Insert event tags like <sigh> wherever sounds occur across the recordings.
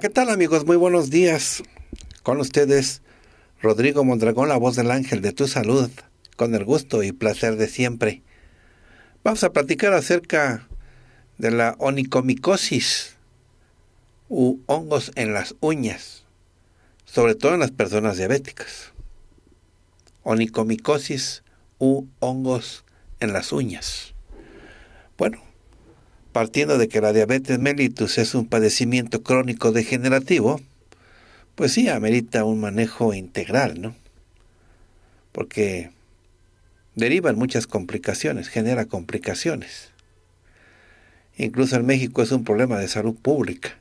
¿qué tal amigos? Muy buenos días. Con ustedes, Rodrigo Mondragón, la voz del ángel de tu salud, con el gusto y placer de siempre. Vamos a platicar acerca de la onicomicosis u hongos en las uñas, sobre todo en las personas diabéticas. Onicomicosis u hongos en las uñas. Bueno, partiendo de que la diabetes mellitus es un padecimiento crónico degenerativo, pues sí, amerita un manejo integral, ¿no? Porque derivan muchas complicaciones, genera complicaciones. Incluso en México es un problema de salud pública.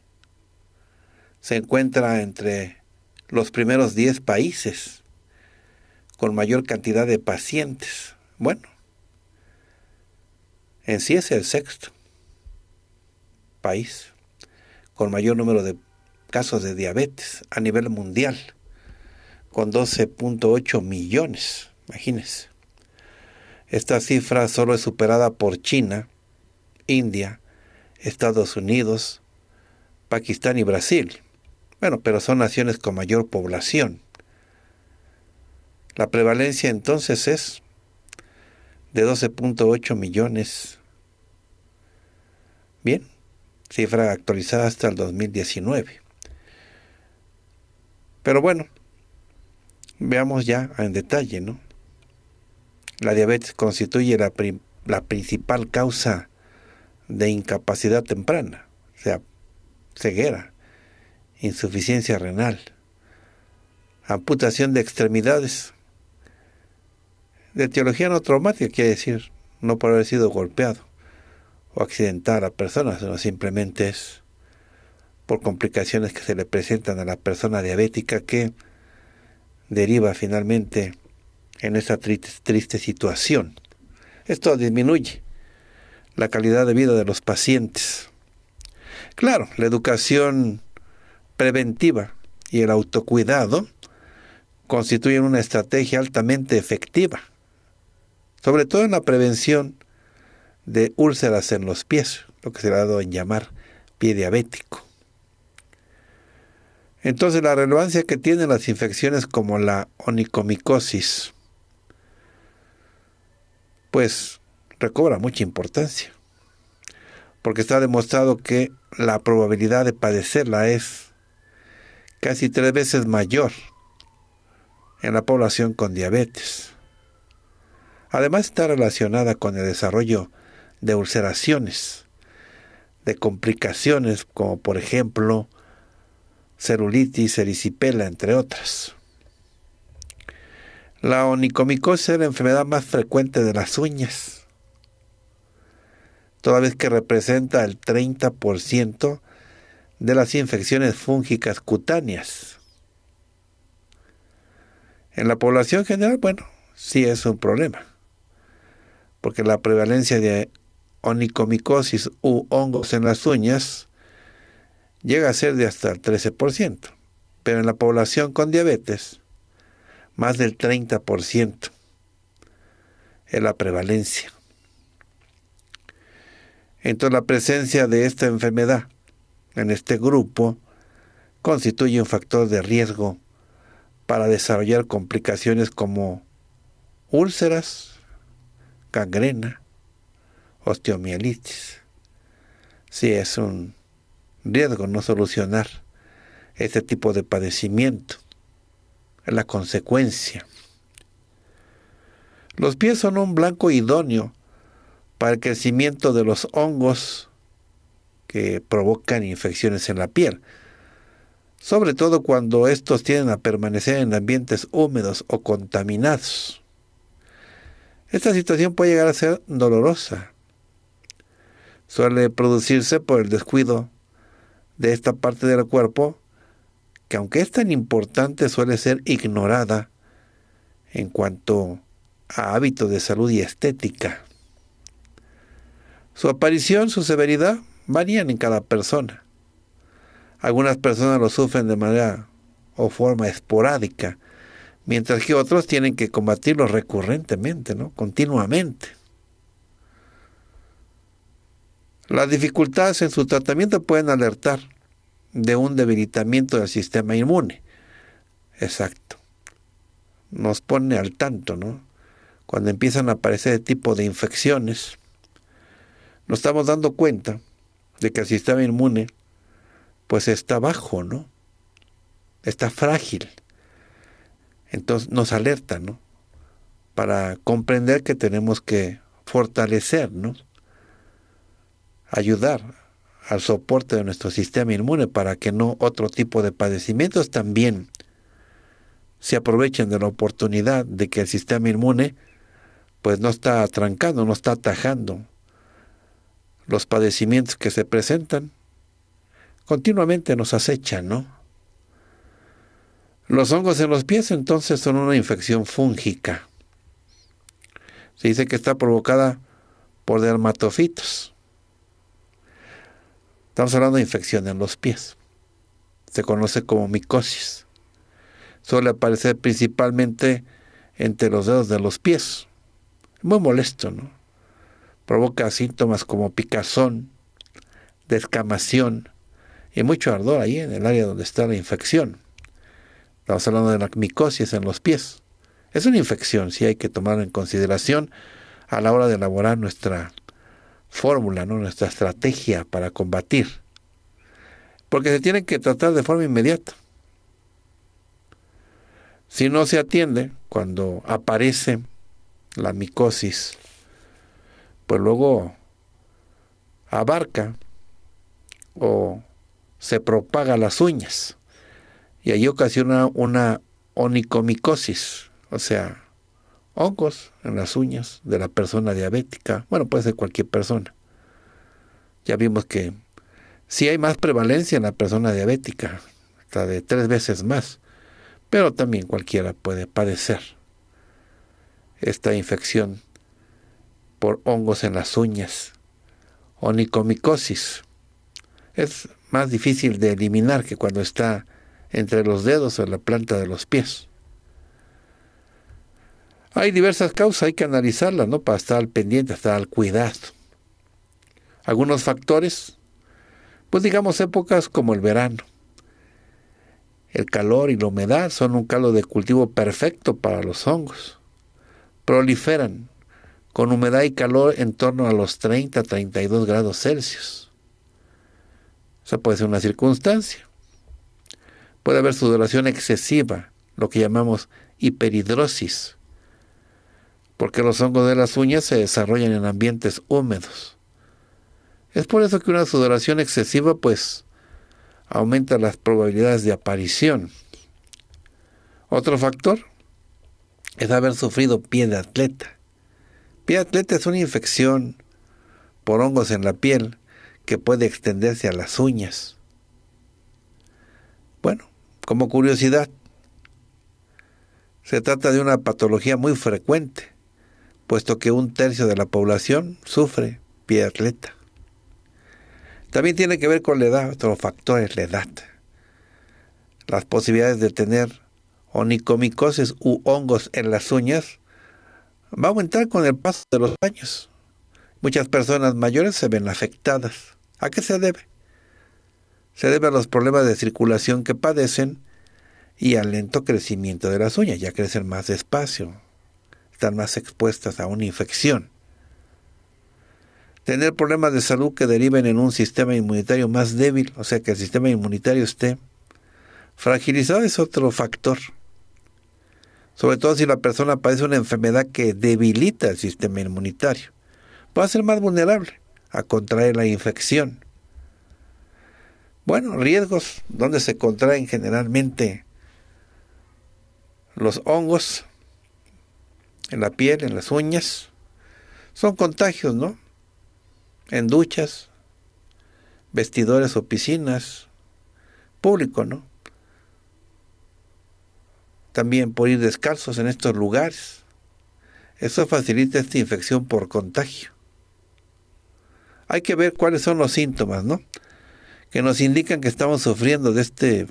Se encuentra entre los primeros 10 países con mayor cantidad de pacientes. Bueno, en sí es el sexto país con mayor número de casos de diabetes a nivel mundial, con 12.8 millones, imagínense. Esta cifra solo es superada por China, India, Estados Unidos, Pakistán y Brasil. Bueno, pero son naciones con mayor población. La prevalencia entonces es de 12.8 millones. Bien, cifra actualizada hasta el 2019. Pero bueno, veamos ya en detalle, ¿no? La diabetes constituye la, la principal causa de incapacidad temprana, o sea, ceguera, insuficiencia renal, amputación de extremidades, de teología no traumática, quiere decir, no por haber sido golpeado, o accidentar a personas, sino simplemente es por complicaciones que se le presentan a la persona diabética que deriva finalmente en esa triste, triste situación. Esto disminuye la calidad de vida de los pacientes. Claro, la educación preventiva y el autocuidado constituyen una estrategia altamente efectiva, sobre todo en la prevención de úlceras en los pies, lo que se ha dado en llamar pie diabético. Entonces la relevancia que tienen las infecciones como la onicomicosis, pues recobra mucha importancia, porque está demostrado que la probabilidad de padecerla es casi tres veces mayor en la población con diabetes. Además está relacionada con el desarrollo de ulceraciones, de complicaciones como por ejemplo celulitis, ericipela, entre otras. La onicomicosis es la enfermedad más frecuente de las uñas, toda vez que representa el 30% de las infecciones fúngicas cutáneas. En la población general, bueno, sí es un problema, porque la prevalencia de onicomicosis u hongos en las uñas llega a ser de hasta el 13%, pero en la población con diabetes, más del 30% es la prevalencia. Entonces la presencia de esta enfermedad en este grupo constituye un factor de riesgo para desarrollar complicaciones como úlceras, gangrena, osteomielitis. Sí, es un riesgo no solucionar este tipo de padecimiento. Es la consecuencia. Los pies son un blanco idóneo para el crecimiento de los hongos que provocan infecciones en la piel, sobre todo cuando estos tienden a permanecer en ambientes húmedos o contaminados. Esta situación puede llegar a ser dolorosa, suele producirse por el descuido de esta parte del cuerpo que aunque es tan importante suele ser ignorada en cuanto a hábitos de salud y estética. Su aparición, su severidad varían en cada persona. Algunas personas lo sufren de manera o forma esporádica, mientras que otros tienen que combatirlo recurrentemente, ¿no? continuamente. Las dificultades en su tratamiento pueden alertar de un debilitamiento del sistema inmune. Exacto. Nos pone al tanto, ¿no? Cuando empiezan a aparecer este tipo de infecciones, nos estamos dando cuenta de que el sistema inmune pues está bajo, ¿no? Está frágil. Entonces nos alerta, ¿no? Para comprender que tenemos que fortalecer, ¿no? ayudar al soporte de nuestro sistema inmune para que no otro tipo de padecimientos también se aprovechen de la oportunidad de que el sistema inmune pues no está atrancando, no está atajando los padecimientos que se presentan. Continuamente nos acechan, ¿no? Los hongos en los pies entonces son una infección fúngica. Se dice que está provocada por dermatofitos. Estamos hablando de infección en los pies. Se conoce como micosis. Suele aparecer principalmente entre los dedos de los pies. Muy molesto, ¿no? Provoca síntomas como picazón, descamación y mucho ardor ahí en el área donde está la infección. Estamos hablando de la micosis en los pies. Es una infección, sí hay que tomar en consideración a la hora de elaborar nuestra fórmula, ¿no? nuestra estrategia para combatir. Porque se tiene que tratar de forma inmediata. Si no se atiende, cuando aparece la micosis, pues luego abarca o se propaga las uñas y ahí ocasiona una onicomicosis, o sea, hongos en las uñas de la persona diabética. Bueno, puede ser cualquier persona. Ya vimos que si hay más prevalencia en la persona diabética, hasta de tres veces más, pero también cualquiera puede padecer esta infección por hongos en las uñas, onicomicosis. Es más difícil de eliminar que cuando está entre los dedos o en la planta de los pies. Hay diversas causas, hay que analizarlas, ¿no? Para estar al pendiente, estar al cuidado. Algunos factores, pues digamos épocas como el verano. El calor y la humedad son un caldo de cultivo perfecto para los hongos. Proliferan con humedad y calor en torno a los 30-32 grados Celsius. Esa puede ser una circunstancia. Puede haber sudoración excesiva, lo que llamamos hiperhidrosis porque los hongos de las uñas se desarrollan en ambientes húmedos. Es por eso que una sudoración excesiva pues aumenta las probabilidades de aparición. Otro factor es haber sufrido pie de atleta. Pie de atleta es una infección por hongos en la piel que puede extenderse a las uñas. Bueno, como curiosidad, se trata de una patología muy frecuente puesto que un tercio de la población sufre leta. También tiene que ver con la edad, factor es la edad. Las posibilidades de tener onicomicosis u hongos en las uñas va a aumentar con el paso de los años. Muchas personas mayores se ven afectadas. ¿A qué se debe? Se debe a los problemas de circulación que padecen y al lento crecimiento de las uñas, ya crecen más despacio, están más expuestas a una infección. Tener problemas de salud que deriven en un sistema inmunitario más débil, o sea que el sistema inmunitario esté fragilizado es otro factor. Sobre todo si la persona padece una enfermedad que debilita el sistema inmunitario. Va a ser más vulnerable a contraer la infección. Bueno, riesgos donde se contraen generalmente los hongos, en la piel, en las uñas. Son contagios, ¿no? En duchas, vestidores o piscinas, público, ¿no? También por ir descalzos en estos lugares. Eso facilita esta infección por contagio. Hay que ver cuáles son los síntomas, ¿no? Que nos indican que estamos sufriendo de este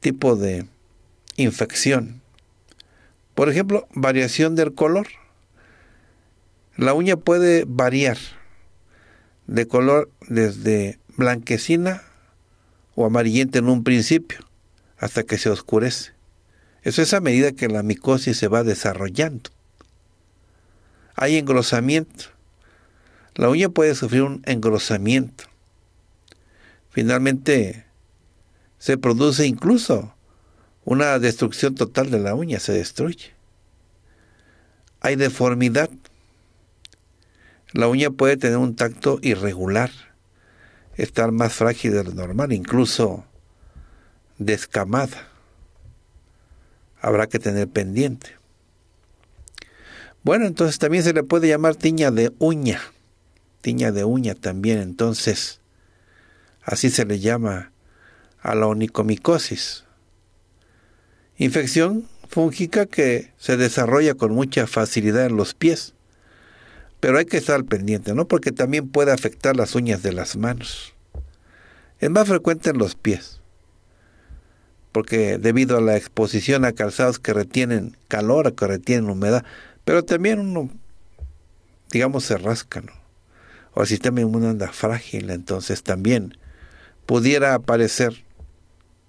tipo de infección. Por ejemplo, variación del color. La uña puede variar de color desde blanquecina o amarillenta en un principio hasta que se oscurece. Eso es a medida que la micosis se va desarrollando. Hay engrosamiento. La uña puede sufrir un engrosamiento. Finalmente, se produce incluso una destrucción total de la uña, se destruye. Hay deformidad. La uña puede tener un tacto irregular, estar más frágil de lo normal, incluso descamada. Habrá que tener pendiente. Bueno, entonces también se le puede llamar tiña de uña. Tiña de uña también, entonces. Así se le llama a la onicomicosis. Infección fúngica que se desarrolla con mucha facilidad en los pies. Pero hay que estar al pendiente, ¿no? Porque también puede afectar las uñas de las manos. Es más frecuente en los pies. Porque debido a la exposición a calzados que retienen calor, que retienen humedad, pero también uno, digamos, se rasca, ¿no? O el sistema inmune anda frágil, entonces también pudiera aparecer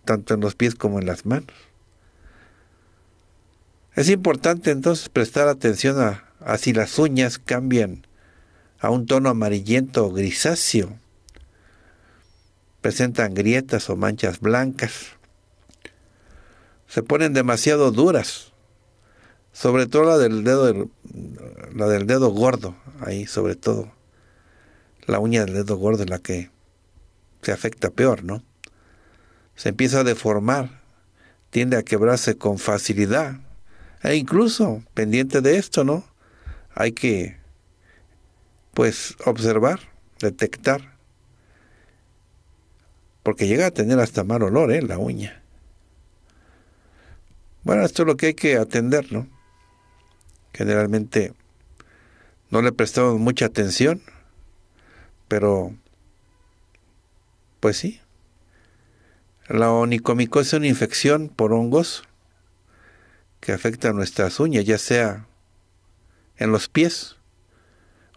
tanto en los pies como en las manos. Es importante entonces prestar atención a, si las uñas cambian a un tono amarillento o grisáceo, presentan grietas o manchas blancas, se ponen demasiado duras, sobre todo la del dedo, la del dedo gordo, ahí sobre todo, la uña del dedo gordo es la que se afecta peor, ¿no? Se empieza a deformar, tiende a quebrarse con facilidad, e incluso, pendiente de esto, ¿no? Hay que, pues, observar, detectar. Porque llega a tener hasta mal olor, ¿eh? La uña. Bueno, esto es lo que hay que atender, ¿no? Generalmente no le prestamos mucha atención, pero pues sí. La onicomicosis es una infección por hongos que afecta a nuestras uñas, ya sea en los pies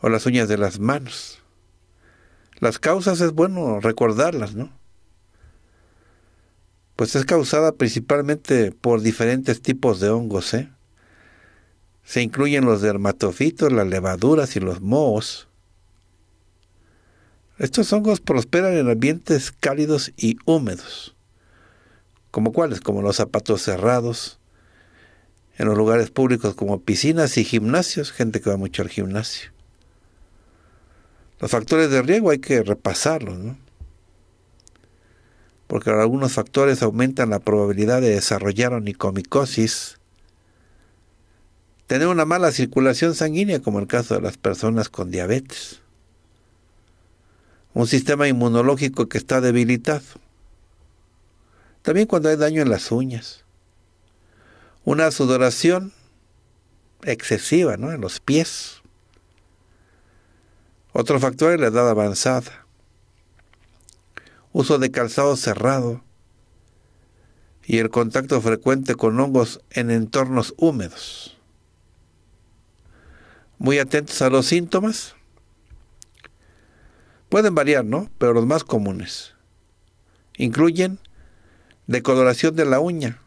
o las uñas de las manos. Las causas es bueno recordarlas, ¿no? Pues es causada principalmente por diferentes tipos de hongos, ¿eh? Se incluyen los dermatofitos, las levaduras y los mohos. Estos hongos prosperan en ambientes cálidos y húmedos. ¿Como cuáles? Como los zapatos cerrados, en los lugares públicos como piscinas y gimnasios, gente que va mucho al gimnasio. Los factores de riesgo hay que repasarlos, ¿no? porque algunos factores aumentan la probabilidad de desarrollar onicomicosis, tener una mala circulación sanguínea, como el caso de las personas con diabetes, un sistema inmunológico que está debilitado, también cuando hay daño en las uñas, una sudoración excesiva ¿no? en los pies. Otro factor es la edad avanzada, uso de calzado cerrado y el contacto frecuente con hongos en entornos húmedos. Muy atentos a los síntomas. Pueden variar, ¿no? Pero los más comunes incluyen decoloración de la uña,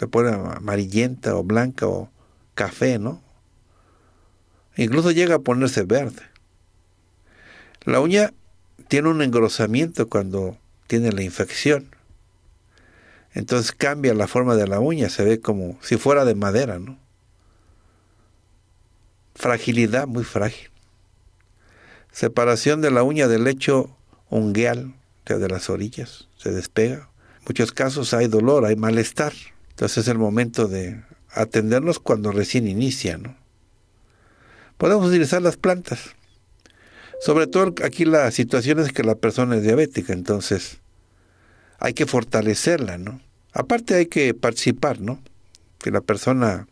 te pone amarillenta o blanca o café, ¿no? Incluso llega a ponerse verde. La uña tiene un engrosamiento cuando tiene la infección. Entonces cambia la forma de la uña, se ve como si fuera de madera, ¿no? Fragilidad muy frágil. Separación de la uña del lecho ungueal, de las orillas, se despega. En muchos casos hay dolor, hay malestar. Entonces es el momento de atenderlos cuando recién inicia. Podemos utilizar las plantas. Sobre todo aquí la situación es que la persona es diabética, entonces hay que fortalecerla, ¿no? Aparte hay que participar, ¿no? Que la persona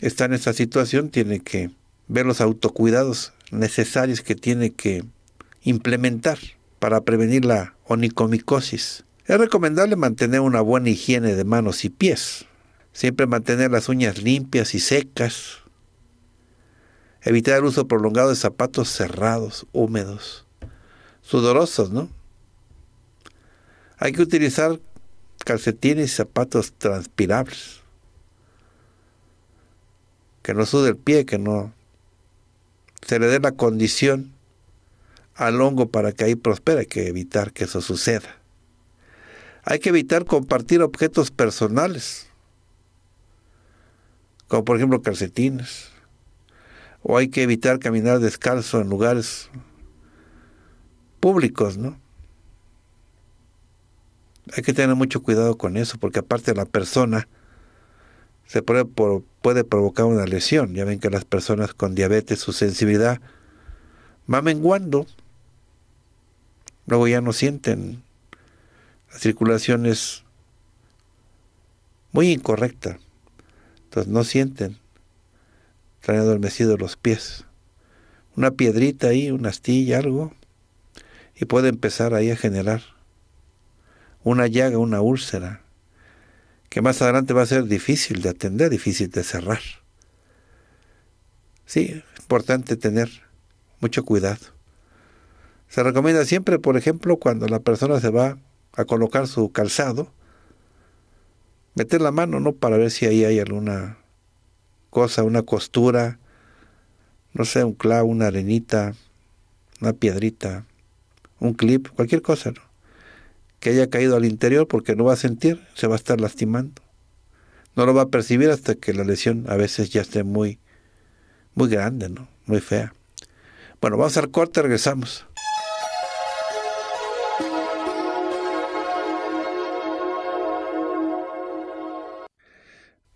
está en esa situación tiene que ver los autocuidados necesarios que tiene que implementar para prevenir la onicomicosis. Es recomendable mantener una buena higiene de manos y pies. Siempre mantener las uñas limpias y secas. Evitar el uso prolongado de zapatos cerrados, húmedos, sudorosos, ¿no? Hay que utilizar calcetines y zapatos transpirables. Que no sude el pie, que no se le dé la condición al hongo para que ahí prospere. Hay que evitar que eso suceda. Hay que evitar compartir objetos personales, como por ejemplo calcetines, o hay que evitar caminar descalzo en lugares públicos, ¿no? Hay que tener mucho cuidado con eso, porque aparte la persona se puede, puede provocar una lesión. Ya ven que las personas con diabetes, su sensibilidad va menguando. Luego ya no sienten la circulación es muy incorrecta. Entonces no sienten. Traen adormecidos los pies. Una piedrita ahí, una astilla, algo. Y puede empezar ahí a generar una llaga, una úlcera, que más adelante va a ser difícil de atender, difícil de cerrar. Sí, es importante tener mucho cuidado. Se recomienda siempre, por ejemplo, cuando la persona se va a colocar su calzado, meter la mano, ¿no? Para ver si ahí hay alguna cosa, una costura, no sé, un clavo, una arenita, una piedrita, un clip, cualquier cosa, Que haya caído al interior porque no va a sentir, se va a estar lastimando. No lo va a percibir hasta que la lesión a veces ya esté muy, muy grande, ¿no? Muy fea. Bueno, vamos al corte, regresamos.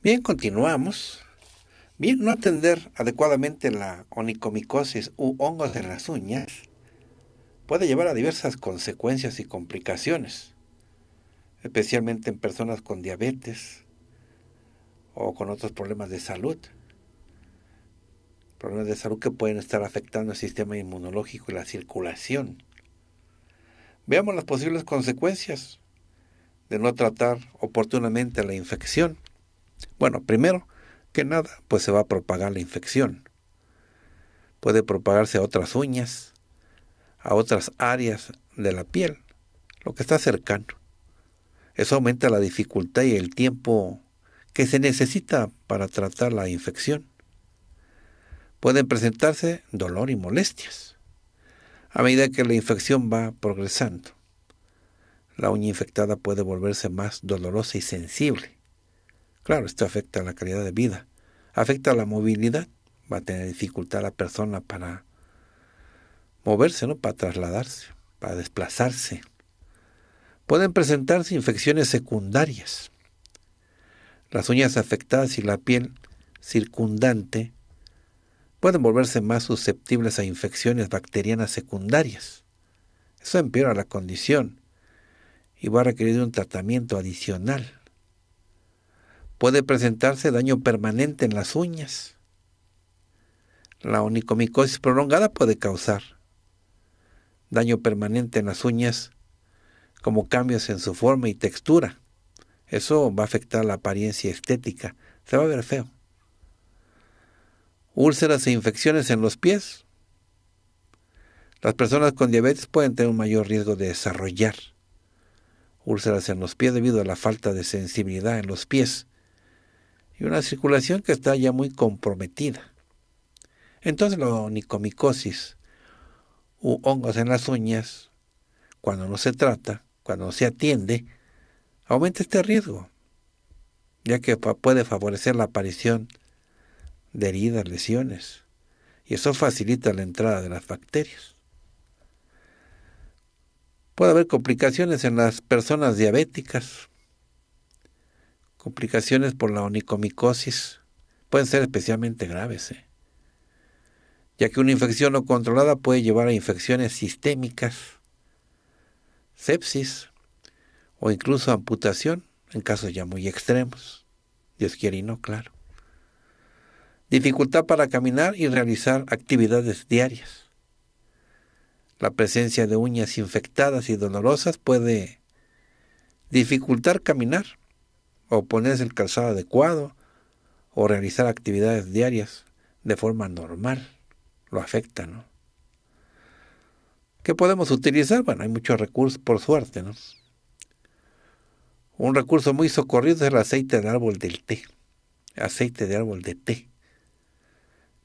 Bien, continuamos. Bien, no atender adecuadamente la onicomicosis u hongos en las uñas puede llevar a diversas consecuencias y complicaciones, especialmente en personas con diabetes o con otros problemas de salud. Problemas de salud que pueden estar afectando el sistema inmunológico y la circulación. Veamos las posibles consecuencias de no tratar oportunamente la infección. Bueno, primero que nada, pues se va a propagar la infección. Puede propagarse a otras uñas, a otras áreas de la piel, lo que está cercano. Eso aumenta la dificultad y el tiempo que se necesita para tratar la infección. Pueden presentarse dolor y molestias a medida que la infección va progresando. La uña infectada puede volverse más dolorosa y sensible. Claro, esto afecta a la calidad de vida, afecta a la movilidad, va a tener dificultad la persona para moverse, ¿no? para trasladarse, para desplazarse. Pueden presentarse infecciones secundarias. Las uñas afectadas y la piel circundante pueden volverse más susceptibles a infecciones bacterianas secundarias. Eso empeora la condición y va a requerir un tratamiento adicional puede presentarse daño permanente en las uñas. La onicomicosis prolongada puede causar daño permanente en las uñas como cambios en su forma y textura. Eso va a afectar la apariencia estética, se va a ver feo. Úlceras e infecciones en los pies. Las personas con diabetes pueden tener un mayor riesgo de desarrollar úlceras en los pies debido a la falta de sensibilidad en los pies una circulación que está ya muy comprometida. Entonces la onicomicosis u hongos en las uñas, cuando no se trata, cuando no se atiende, aumenta este riesgo, ya que puede favorecer la aparición de heridas, lesiones, y eso facilita la entrada de las bacterias. Puede haber complicaciones en las personas diabéticas, complicaciones por la onicomicosis pueden ser especialmente graves, ¿eh? ya que una infección no controlada puede llevar a infecciones sistémicas, sepsis o incluso amputación en casos ya muy extremos. Dios quiere y no, claro. Dificultad para caminar y realizar actividades diarias. La presencia de uñas infectadas y dolorosas puede dificultar caminar o ponerse el calzado adecuado, o realizar actividades diarias de forma normal, lo afecta, ¿no? ¿Qué podemos utilizar? Bueno, hay muchos recursos, por suerte, ¿no? Un recurso muy socorrido es el aceite del árbol del té, aceite de árbol de té.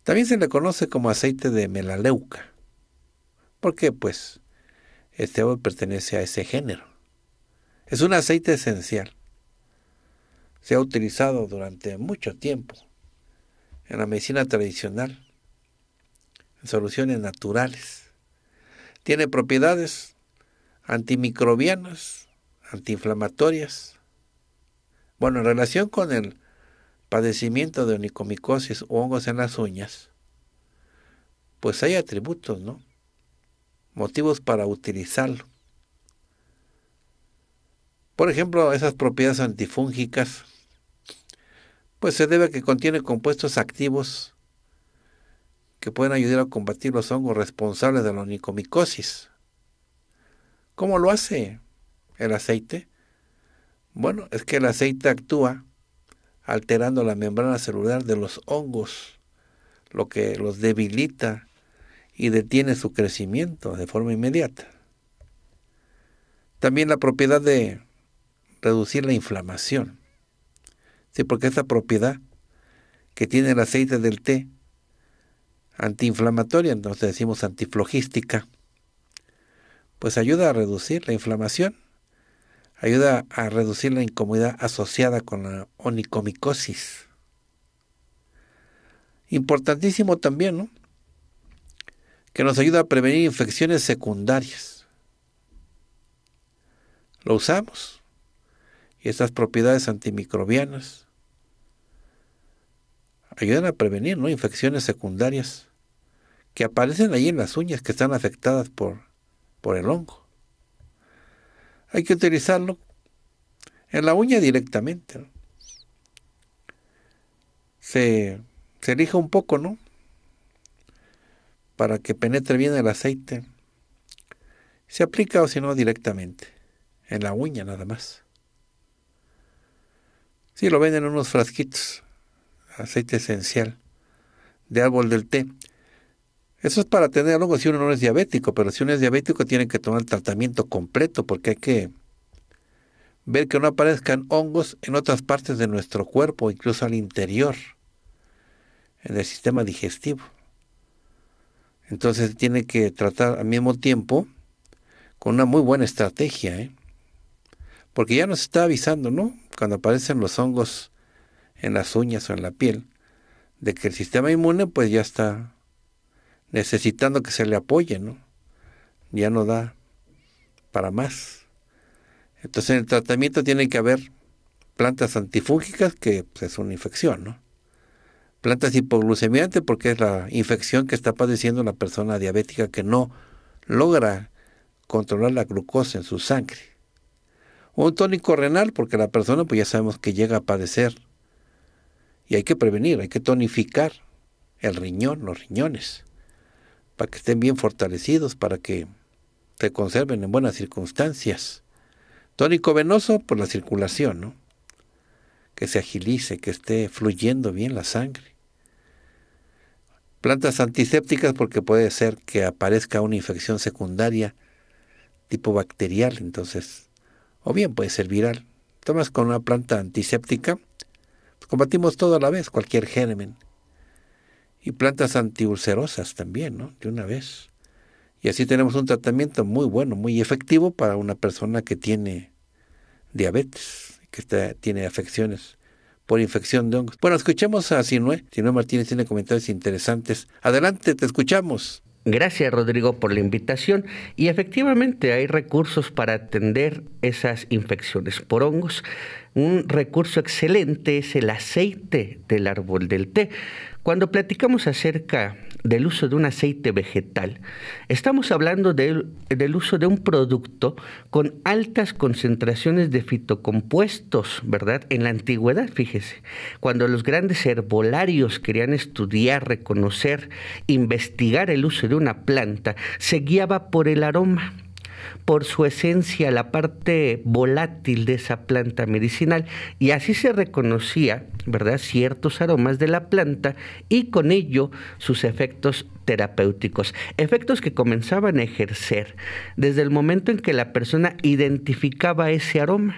También se le conoce como aceite de melaleuca, ...¿por qué? pues este árbol pertenece a ese género. Es un aceite esencial se ha utilizado durante mucho tiempo en la medicina tradicional, en soluciones naturales. Tiene propiedades antimicrobianas, antiinflamatorias. Bueno, en relación con el padecimiento de onicomicosis o hongos en las uñas, pues hay atributos, ¿no? Motivos para utilizarlo. Por ejemplo, esas propiedades antifúngicas pues se debe a que contiene compuestos activos que pueden ayudar a combatir los hongos responsables de la onicomicosis. ¿Cómo lo hace el aceite? Bueno, es que el aceite actúa alterando la membrana celular de los hongos, lo que los debilita y detiene su crecimiento de forma inmediata. También la propiedad de reducir la inflamación. Sí, porque esa propiedad que tiene el aceite del té, antiinflamatoria, entonces decimos antiflogística, pues ayuda a reducir la inflamación, ayuda a reducir la incomodidad asociada con la onicomicosis. Importantísimo también, ¿no? Que nos ayuda a prevenir infecciones secundarias. Lo usamos y estas propiedades antimicrobianas ayudan a prevenir ¿no? infecciones secundarias que aparecen ahí en las uñas que están afectadas por, por el hongo. Hay que utilizarlo en la uña directamente. Se, se elija un poco, ¿no? Para que penetre bien el aceite. Se aplica o si no directamente, en la uña nada más. Sí, lo venden en unos frasquitos. Aceite esencial de árbol del té. Eso es para tener algo si uno no es diabético, pero si uno es diabético tiene que tomar tratamiento completo porque hay que ver que no aparezcan hongos en otras partes de nuestro cuerpo, incluso al interior, en el sistema digestivo. Entonces tiene que tratar al mismo tiempo con una muy buena estrategia, ¿eh? porque ya nos está avisando, ¿no? cuando aparecen los hongos en las uñas o en la piel, de que el sistema inmune pues ya está necesitando que se le apoye, ¿no? Ya no da para más. Entonces en el tratamiento tienen que haber plantas antifúngicas, que pues, es una infección, ¿no? Plantas hipoglucemiantes, porque es la infección que está padeciendo la persona diabética que no logra controlar la glucosa en su sangre un tónico renal, porque la persona pues ya sabemos que llega a padecer. Y hay que prevenir, hay que tonificar el riñón, los riñones, para que estén bien fortalecidos, para que se conserven en buenas circunstancias. Tónico venoso por pues, la circulación, ¿no? Que se agilice, que esté fluyendo bien la sangre. Plantas antisépticas porque puede ser que aparezca una infección secundaria tipo bacterial, entonces o bien puede ser viral. Tomas con una planta antiséptica, combatimos todo a la vez, cualquier germen. Y plantas antiulcerosas también, ¿no? De una vez. Y así tenemos un tratamiento muy bueno, muy efectivo para una persona que tiene diabetes, que tiene afecciones por infección de hongos. Bueno, escuchemos a Sinué. Sinué Martínez tiene comentarios interesantes. Adelante, te escuchamos. Gracias Rodrigo por la invitación y efectivamente hay recursos para atender esas infecciones por hongos. Un recurso excelente es el aceite del árbol del té. Cuando platicamos acerca del uso de un aceite vegetal, estamos hablando del uso de un producto con altas concentraciones de fitocompuestos, ¿verdad? En la antigüedad, fíjese, cuando los grandes herbolarios querían estudiar, reconocer, investigar el uso de una planta, se guiaba por el aroma por su esencia, la parte volátil de esa planta medicinal. Y así se reconocía, ¿verdad?, ciertos aromas de la planta y con ello sus efectos terapéuticos, efectos que comenzaban a ejercer desde el momento en que la persona identificaba ese aroma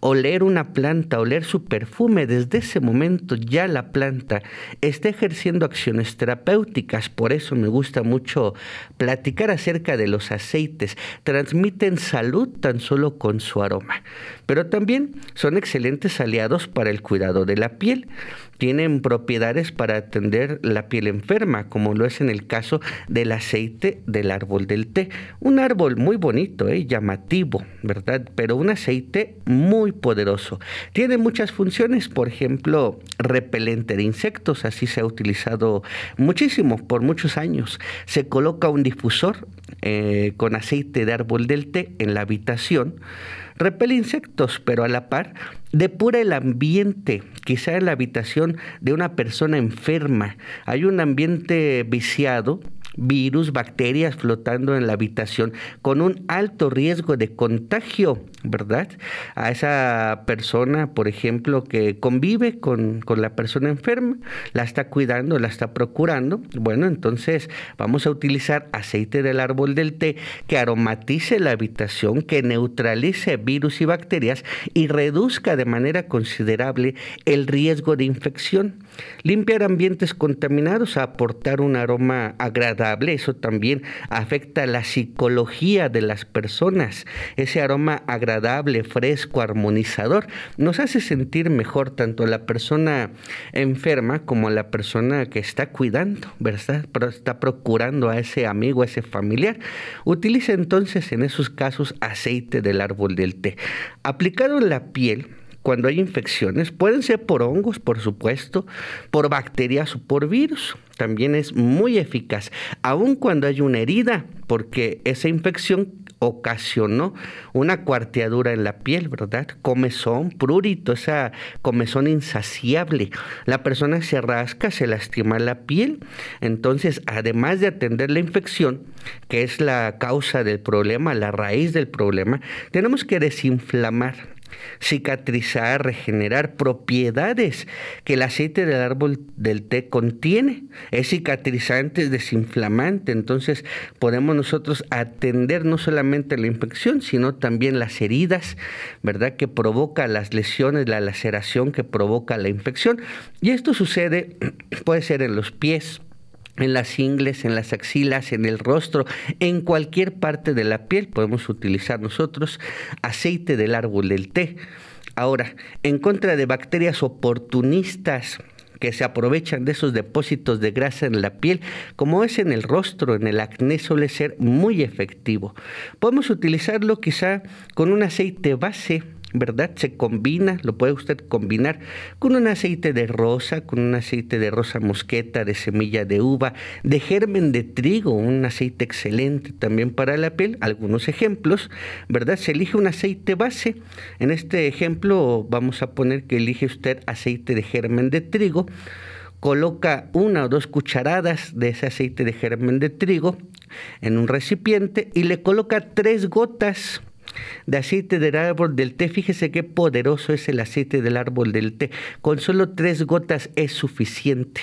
oler una planta, oler su perfume, desde ese momento ya la planta está ejerciendo acciones terapéuticas. Por eso me gusta mucho platicar acerca de los aceites. Transmiten salud tan solo con su aroma, pero también son excelentes aliados para el cuidado de la piel tienen propiedades para atender la piel enferma, como lo es en el caso del aceite del árbol del té. Un árbol muy bonito, ¿eh? llamativo, ¿verdad? Pero un aceite muy poderoso. Tiene muchas funciones, por ejemplo, repelente de insectos, así se ha utilizado muchísimo por muchos años. Se coloca un difusor eh, con aceite de árbol del té en la habitación repele insectos, pero a la par depura el ambiente, quizá en la habitación de una persona enferma. Hay un ambiente viciado virus, bacterias flotando en la habitación con un alto riesgo de contagio, ¿verdad? A esa persona, por ejemplo, que convive con, la persona enferma, la está cuidando, la está procurando. Bueno, entonces vamos a utilizar aceite del árbol del té que aromatice la habitación, que neutralice virus y bacterias y reduzca de manera considerable el riesgo de infección. Limpiar ambientes contaminados, aportar un aroma agradable, eso también afecta la psicología de las personas. Ese aroma agradable, fresco, armonizador, nos hace sentir mejor tanto a la persona enferma como a la persona que está cuidando, ¿verdad? Pero está procurando a ese amigo, a ese familiar. Utiliza entonces en esos casos aceite del árbol del té. Aplicado en la piel, cuando hay infecciones. Pueden ser por hongos, por supuesto, por bacterias o por virus. También es muy eficaz, aun cuando hay una herida, porque esa infección ocasionó una cuarteadura en la piel, ¿verdad? Comezón, prurito, esa comezón insaciable. La persona se rasca, se lastima la piel. Entonces, además de atender la infección, que es la causa del problema, la raíz del problema, tenemos que desinflamar cicatrizar, regenerar propiedades que el aceite del árbol del té contiene. Es cicatrizante, es desinflamante, entonces podemos nosotros atender no solamente la infección, sino también las heridas, ¿verdad? Que provoca las lesiones, la laceración que provoca la infección. Y esto sucede, <clears throat> puede ser en los pies, en las ingles, en las axilas, en el rostro, en cualquier parte de la piel podemos utilizar nosotros aceite del árbol del té. Ahora, en contra de bacterias oportunistas, que se aprovechan de esos depósitos de grasa en la piel, como es en el rostro, en el acné, suele ser muy efectivo. Podemos utilizarlo quizá con un aceite base ¿verdad? Se combina, lo puede usted combinar con un aceite de rosa, con un aceite de rosa mosqueta, de semilla de uva, de germen de trigo, un aceite excelente también para la piel, algunos ejemplos, ¿verdad? Se elige un aceite base. En este ejemplo vamos a poner que elige usted aceite de germen de trigo coloca una o dos cucharadas de ese aceite de germen de trigo en un recipiente y le coloca tres gotas de aceite del árbol del té. Fíjese qué poderoso es el aceite del árbol del té. Con solo tres gotas es suficiente.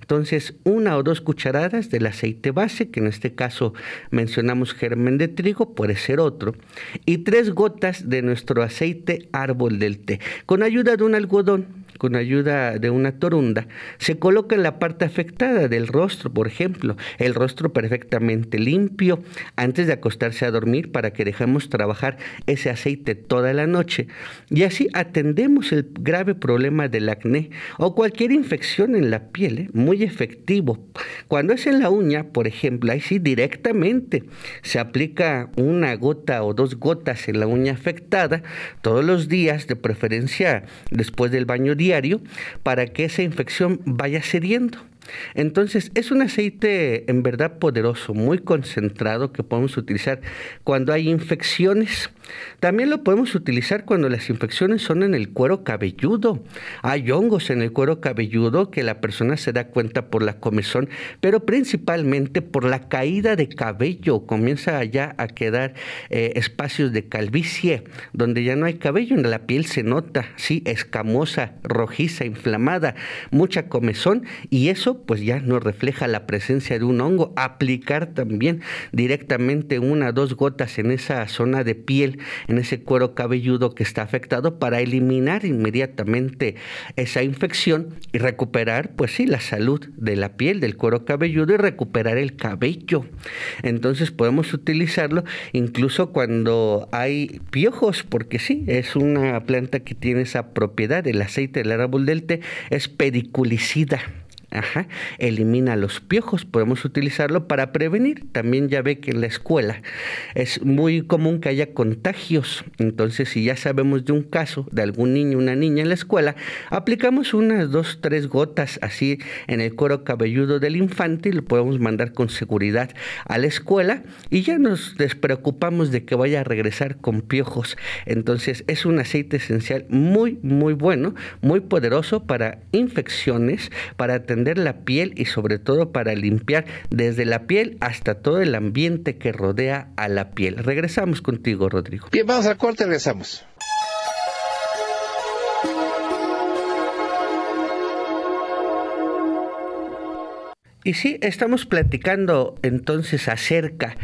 Entonces, una o dos cucharadas del aceite base, que en este caso mencionamos germen de trigo, puede ser otro, y tres gotas de nuestro aceite árbol del té, con ayuda de un algodón con ayuda de una torunda, se coloca en la parte afectada del rostro, por ejemplo, el rostro perfectamente limpio antes de acostarse a dormir para que dejemos trabajar ese aceite toda la noche. Y así atendemos el grave problema del acné o cualquier infección en la piel, ¿eh? muy efectivo. Cuando es en la uña, por ejemplo, ahí sí directamente se aplica una gota o dos gotas en la uña afectada todos los días, de preferencia después del baño diario para que esa infección vaya cediendo. Entonces, es un aceite en verdad poderoso, muy concentrado que podemos utilizar cuando hay infecciones. También lo podemos utilizar cuando las infecciones son en el cuero cabelludo. Hay hongos en el cuero cabelludo que la persona se da cuenta por la comezón, pero principalmente por la caída de cabello. Comienza ya a quedar eh, espacios de calvicie, donde ya no hay cabello, en la piel se nota, sí, escamosa, rojiza, inflamada, mucha comezón y eso pues ya no refleja la presencia de un hongo. Aplicar también directamente una o dos gotas en esa zona de piel, en ese cuero cabelludo que está afectado para eliminar inmediatamente esa infección y recuperar pues sí la salud de la piel, del cuero cabelludo y recuperar el cabello. Entonces podemos utilizarlo incluso cuando hay piojos, porque sí, es una planta que tiene esa propiedad, el aceite del árbol del té es pediculicida. Elimina los piojos, podemos utilizarlo para prevenir. También ya ve que en la escuela es muy común que haya contagios. Entonces, si ya sabemos de un caso de algún niño, una niña en la escuela, aplicamos unas dos, tres gotas así en el cuero cabelludo del infante y lo podemos mandar con seguridad a la escuela y ya nos despreocupamos de que vaya a regresar con piojos. Entonces, es un aceite esencial muy, muy bueno, muy poderoso para infecciones, para tener la piel y sobre todo para limpiar desde la piel hasta todo el ambiente que rodea a la piel. Regresamos contigo, Rodrigo. Bien, vamos al corte, regresamos. Y sí, estamos platicando entonces acerca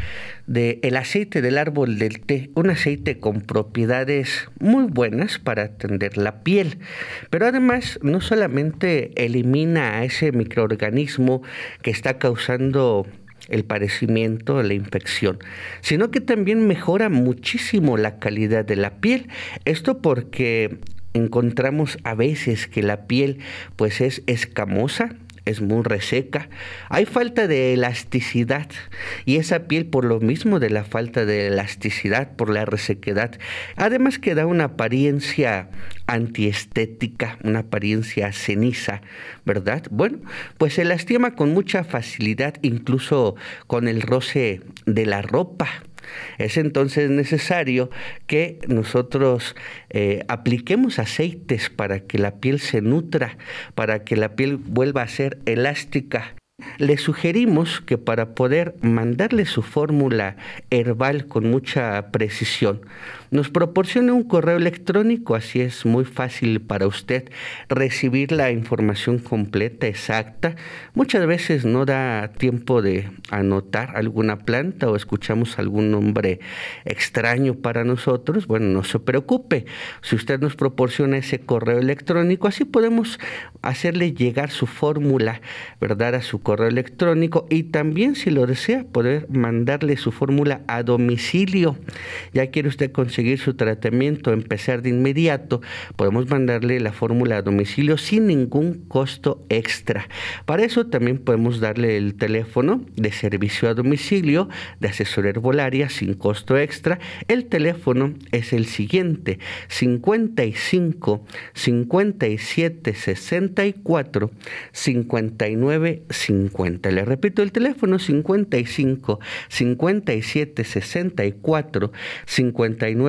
del el aceite del árbol del té, un aceite con propiedades muy buenas para atender la piel, pero además no solamente elimina a ese microorganismo que está causando el padecimiento, la infección, sino que también mejora muchísimo la calidad de la piel. Esto porque encontramos a veces que la piel pues es escamosa, es muy reseca. Hay falta de elasticidad y esa piel por lo mismo de la falta de elasticidad, por la resequedad, además que da una apariencia antiestética, una apariencia ceniza, ¿verdad? Bueno, pues se lastima con mucha facilidad, incluso con el roce de la ropa. Es entonces necesario que nosotros eh, apliquemos aceites para que la piel se nutra, para que la piel vuelva a ser elástica. Le sugerimos que para poder mandarle su fórmula herbal con mucha precisión, nos proporciona un correo electrónico, así es muy fácil para usted recibir la información completa, exacta. Muchas veces no da tiempo de anotar alguna planta o escuchamos algún nombre extraño para nosotros. Bueno, no se preocupe, si usted nos proporciona ese correo electrónico, así podemos hacerle llegar su fórmula, ¿verdad? A su correo electrónico y también si lo desea poder mandarle su fórmula a domicilio. Ya quiere usted conseguir seguir su tratamiento, empezar de inmediato, podemos mandarle la fórmula a domicilio sin ningún costo extra. Para eso también podemos darle el teléfono de servicio a domicilio de asesor herbolaria sin costo extra. El teléfono es el siguiente, 55 57 64 59 50. Le repito el teléfono 55 57 64 59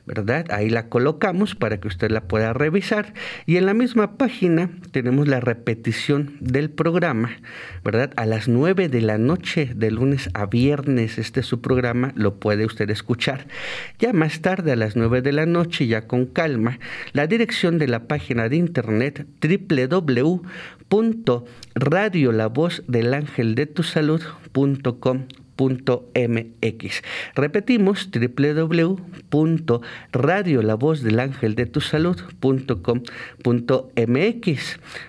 Ahí la colocamos para que usted la pueda revisar. Y en la misma página tenemos la repetición del programa, ¿verdad? A las 9 de la noche, de lunes a viernes, este es su programa, lo puede usted escuchar. Ya más tarde, a las 9 de la noche, ya con calma, la dirección de la página de internet salud.com .mx. Repetimos mx.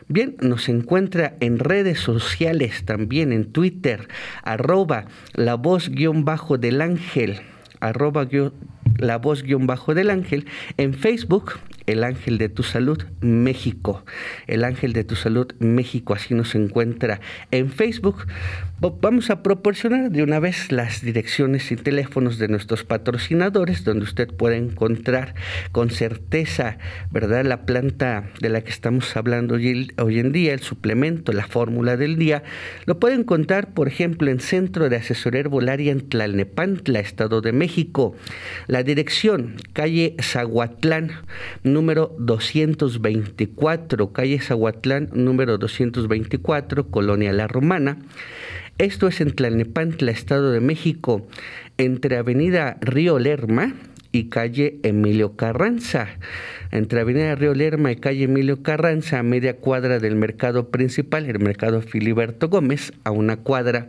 Bien, nos encuentra en redes sociales también en Twitter, arroba la voz guión bajo del ángel, arroba guión la voz guión bajo del ángel, en Facebook, el ángel de tu salud México, el ángel de tu salud México, así nos encuentra en Facebook. Vamos a proporcionar de una vez las direcciones y teléfonos de nuestros patrocinadores, donde usted puede encontrar con certeza, ¿verdad? La planta de la que estamos hablando hoy, hoy en día, el suplemento, la fórmula del día, lo puede encontrar, por ejemplo, en Centro de Asesoría Herbolaria en Tlalnepantla, Estado de México. La dirección, calle Zaguatlán, número 224, calle Zaguatlán, número 224, Colonia La Romana. Esto es en Tlalnepantla, Estado de México, entre Avenida Río Lerma, y calle Emilio Carranza. Entre Avenida Río Lerma y calle Emilio Carranza, a media cuadra del mercado principal, el mercado Filiberto Gómez, a una cuadra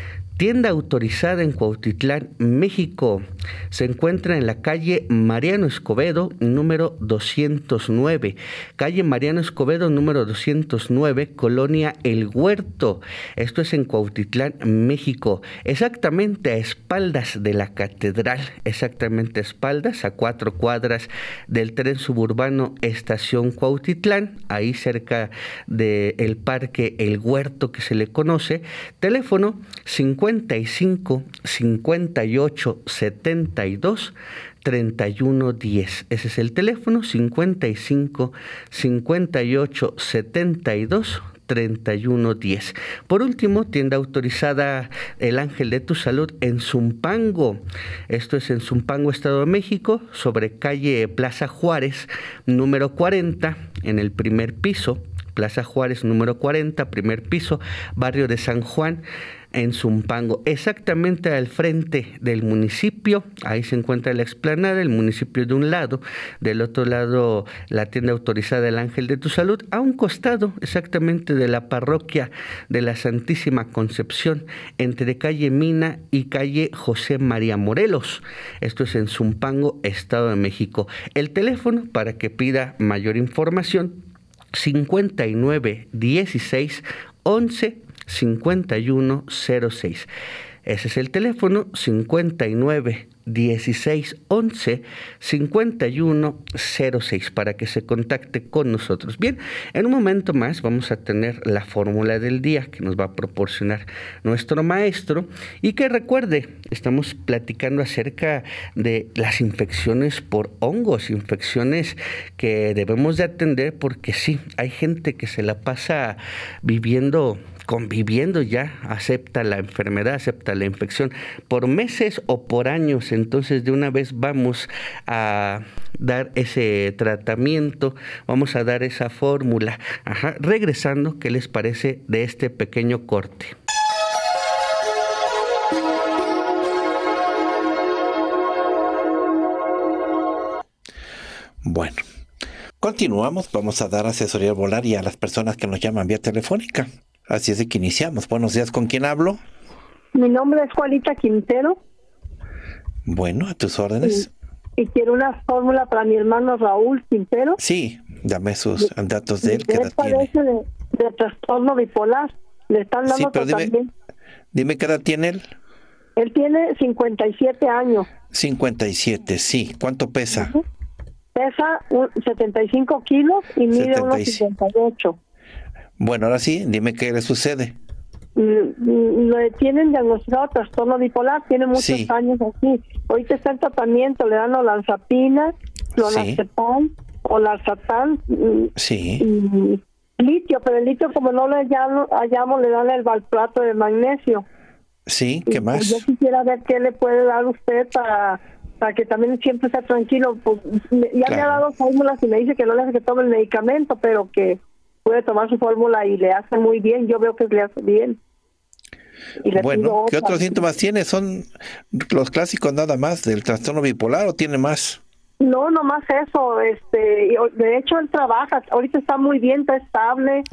Tienda autorizada en Cuautitlán, México. Se encuentra en la calle Mariano Escobedo, número 209. Calle Mariano Escobedo, número 209, Colonia El Huerto. Esto es en Cuautitlán, México. Exactamente a espaldas de la catedral. Exactamente a espaldas, a cuatro cuadras del tren suburbano Estación Cuautitlán. Ahí cerca del parque El Huerto que se le conoce. Teléfono 50. 55 58 72 31 10. Ese es el teléfono 55 58 72 31 10. Por último, tienda autorizada El Ángel de tu Salud en Zumpango. Esto es en Zumpango, Estado de México, sobre calle Plaza Juárez, número 40, en el primer piso. Plaza Juárez, número 40, primer piso, barrio de San Juan en Zumpango, exactamente al frente del municipio. Ahí se encuentra la explanada, el municipio de un lado, del otro lado la tienda autorizada El Ángel de tu Salud, a un costado exactamente de la parroquia de la Santísima Concepción, entre calle Mina y calle José María Morelos. Esto es en Zumpango, Estado de México. El teléfono para que pida mayor información 59 16 11 5106. Ese es el teléfono 59 16 11 51 para que se contacte con nosotros. Bien, en un momento más vamos a tener la fórmula del día que nos va a proporcionar nuestro maestro y que recuerde, estamos platicando acerca de las infecciones por hongos, infecciones que debemos de atender porque sí, hay gente que se la pasa viviendo conviviendo ya acepta la enfermedad, acepta la infección por meses o por años. Entonces de una vez vamos a dar ese tratamiento, vamos a dar esa fórmula. Regresando, ¿qué les parece de este pequeño corte? Bueno, continuamos. Vamos a dar asesoría volar y a las personas que nos llaman vía telefónica Así es de que iniciamos. Buenos días, ¿con quién hablo? Mi nombre es Juanita Quintero. Bueno, a tus órdenes. Y, quiero una fórmula para mi hermano Raúl Quintero. Sí, dame sus datos de él. ¿Qué edad tiene? De, trastorno bipolar. Le están dando sí, dime, qué edad tiene él. Él tiene 57 años. 57, sí. ¿Cuánto pesa? Pesa 75 kilos y mide cincuenta unos ocho. Bueno, ahora sí, dime qué le sucede. Mm, mm, lo detienen diagnosticado trastorno bipolar, tiene muchos años así. Hoy está el tratamiento, le dan olanzapina, olanzapón, sí. Mm, sí. litio, pero el litio como no lo hallamos, le dan el valplato de magnesio. Sí, ¿qué pues, más? Yo quisiera ver qué le puede dar usted para, para que también siempre sea tranquilo. Pues, ya me ha dado fórmulas y me dice que no le hace que tome el medicamento, pero que puede tomar su fórmula y le hace muy bien, yo veo que le hace bien. bueno, ¿qué otros síntomas tiene? ¿Son los clásicos nada más del trastorno bipolar o tiene más? No, más eso. Este, de hecho, él trabaja, ahorita está muy bien, está estable.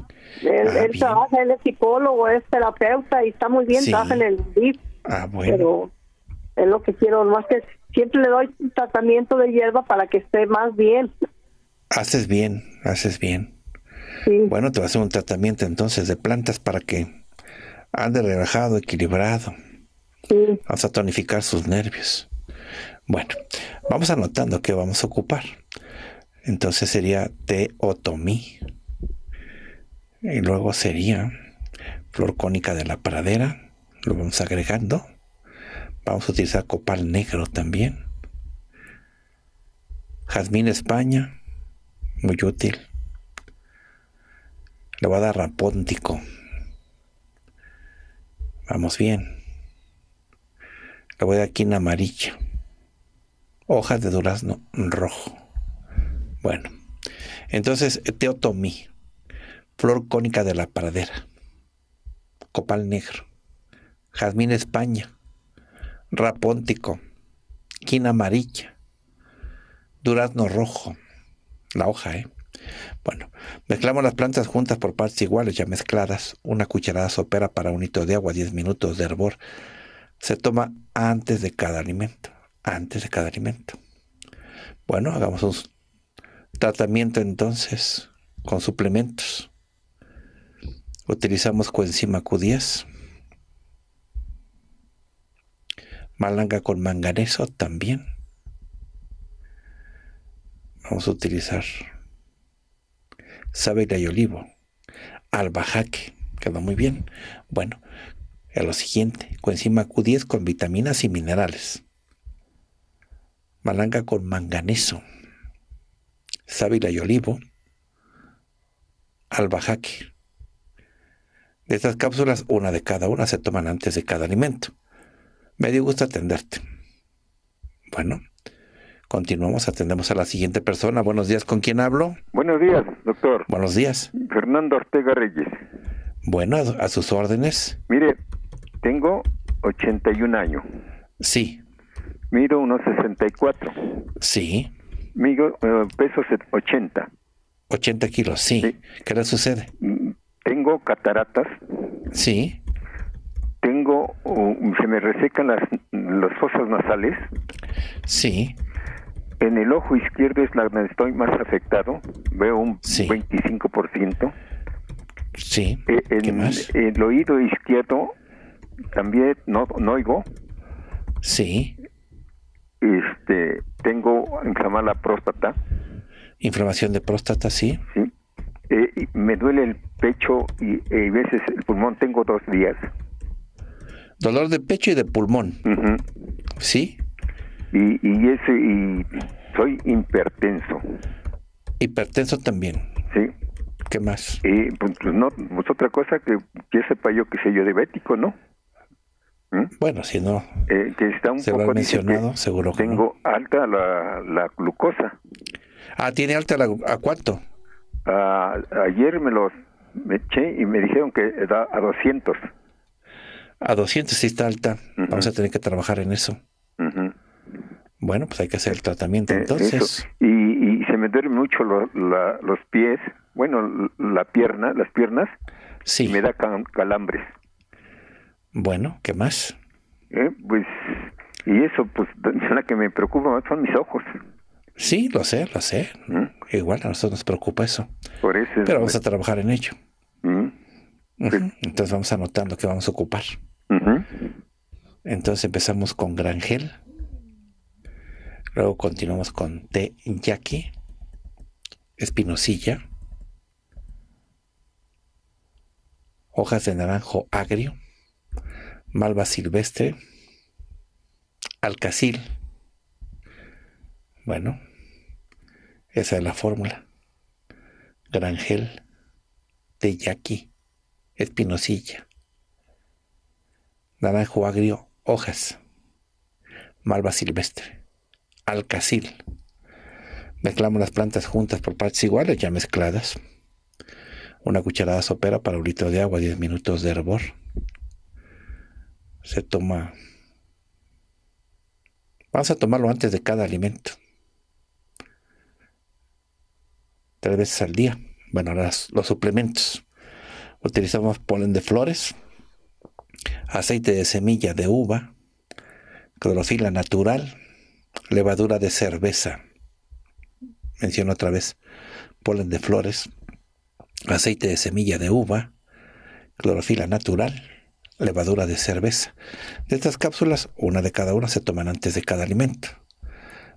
Él, ah, trabaja, él es psicólogo, es terapeuta y está muy bien, trabaja en el VIP Ah, bueno. Pero es lo que quiero, más que siempre le doy tratamiento de hierba para que esté más bien. Haces bien, haces bien. Bueno, te va a hacer un tratamiento entonces de plantas para que ande relajado, equilibrado. Vamos a tonificar sus nervios. Bueno, vamos anotando que vamos a ocupar. Entonces sería teotomí. Y luego sería flor cónica de la pradera. Lo vamos agregando. Vamos a utilizar copal negro también. Jazmín España. Muy útil. Le voy a dar Rapóntico. Vamos bien. Le voy a dar quina amarilla. Hojas de durazno rojo. Bueno. Entonces, Teotomí. Flor cónica de la pradera. Copal negro. Jazmín España. Rapóntico. Quina amarilla. Durazno rojo. La hoja, ¿eh? Bueno, mezclamos las plantas juntas por partes iguales ya mezcladas. Una cucharada sopera para un hito de agua, 10 minutos de hervor. Se toma antes de cada alimento. Antes de cada alimento. Bueno, hagamos un tratamiento entonces con suplementos. Utilizamos coenzima Q10. Malanga con manganeso también. Vamos a utilizar sábila y olivo, albahaque, quedó muy bien. Bueno, a lo siguiente, coenzima Q10 con vitaminas y minerales, malanga con manganeso, sábila y olivo, albahaque. De estas cápsulas, una de cada una se toman antes de cada alimento. Me dio gusto atenderte. Bueno, Continuamos, atendemos a la siguiente persona. Buenos días, ¿con quién hablo? Buenos días, doctor. Buenos días. Fernando Ortega Reyes. Bueno, a sus órdenes. Mire, tengo 81 años. Sí. Miro unos 64. Sí. Migo, eh, peso 80. 80 kilos, sí. ¿Qué le sucede? Mm, tengo cataratas. Sí. Tengo, oh, se me resecan las, las fosas nasales. Sí. En el ojo izquierdo es donde estoy más afectado, veo un 25%. Sí. E, más? el oído izquierdo también no, oigo. Sí. Este, tengo inflamada la próstata. Inflamación de próstata, sí. Sí. Eh, me duele el pecho y a eh, veces el pulmón. Tengo dos días. Dolor de pecho y de pulmón. Sí y, y ese y soy hipertenso. Hipertenso también. Sí. ¿Qué más? Pues, pues, no, pues otra cosa que, que sepa yo que sé yo diabético, ¿no? ¿Mm? Bueno, si no. Eh, que está un se poco seguro Tengo alta la, glucosa. Ah, tiene alta la a cuánto? ayer me los eché y me dijeron que da a 200. A 200 sí está alta. Vamos a tener que trabajar en eso. Bueno, pues hay que hacer el tratamiento eh, entonces. y, se me duermen mucho los pies, bueno, la pierna, las piernas. Sí. Y me da calambres. Bueno, ¿qué más? Eh, pues, y eso, pues, <laughs> la que me preocupa más son mis ojos. Sí, lo sé, lo sé. ¿Mm? Igual a nosotros nos preocupa eso. Por eso Pero vamos a trabajar en ello. ¿Mm? Pues entonces vamos anotando qué vamos a ocupar. Entonces empezamos con Grangel. Luego continuamos con T. Yaqui, Espinosilla, Hojas de Naranjo Agrio, Malva Silvestre, Alcacil. Bueno, esa es la fórmula. Grangel, yaqui, Espinosilla, Naranjo Agrio, Hojas, Malva Silvestre alcacil. Mezclamos las plantas juntas por partes iguales, ya mezcladas. Una cucharada sopera para un litro de agua, 10 minutos de hervor. Se toma. Vamos a tomarlo antes de cada alimento. Tres veces al día. Bueno, ahora los suplementos. Utilizamos polen de flores, aceite de semilla de uva, clorofila natural, levadura de cerveza, menciono otra vez, polen de flores, aceite de semilla de uva, clorofila natural, levadura de cerveza. De estas cápsulas, una de cada una se toman antes de cada alimento.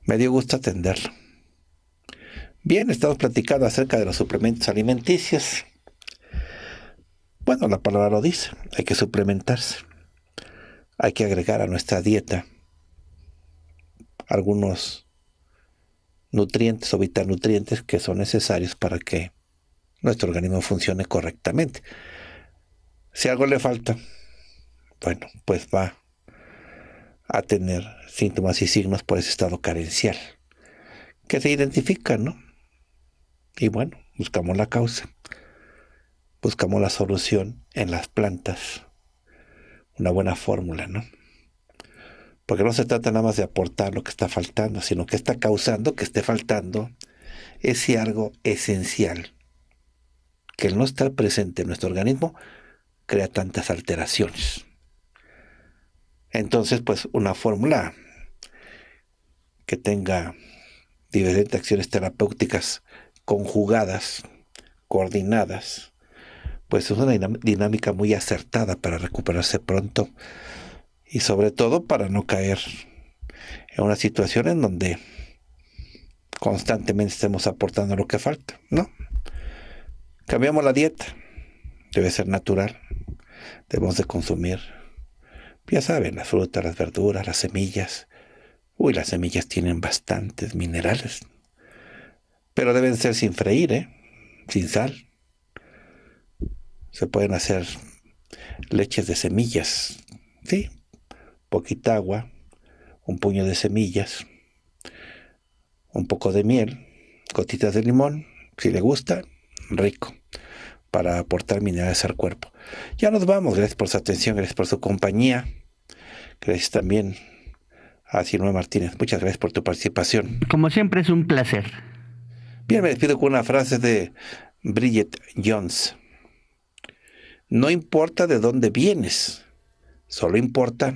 Me dio gusto atenderlo. Bien, estamos platicando acerca de los suplementos alimenticios. Bueno, la palabra lo dice, hay que suplementarse. Hay que agregar a nuestra dieta algunos nutrientes o nutrientes que son necesarios para que nuestro organismo funcione correctamente. Si algo le falta, bueno, pues va a tener síntomas y signos por ese estado carencial, que se identifica, ¿no? Y bueno, buscamos la causa, buscamos la solución en las plantas, una buena fórmula, ¿no? Porque no se trata nada más de aportar lo que está faltando, sino que está causando que esté faltando ese algo esencial, que el no estar presente en nuestro organismo crea tantas alteraciones. Entonces, pues una fórmula que tenga diferentes acciones terapéuticas conjugadas, coordinadas, pues es una dinámica muy acertada para recuperarse pronto y sobre todo para no caer en una situación en donde constantemente estemos aportando lo que falta, ¿no? Cambiamos la dieta, debe ser natural, debemos de consumir, ya saben, las frutas, las verduras, las semillas, uy, las semillas tienen bastantes minerales, pero deben ser sin freír, ¿eh? sin sal, se pueden hacer leches de semillas, sí, poquita agua, un puño de semillas, un poco de miel, gotitas de limón, si le gusta, rico, para aportar minerales al cuerpo. Ya nos vamos, gracias por su atención, gracias por su compañía, gracias también a Silvia Martínez, muchas gracias por tu participación. Como siempre es un placer. Bien, me despido con una frase de Bridget Jones. No importa de dónde vienes, solo importa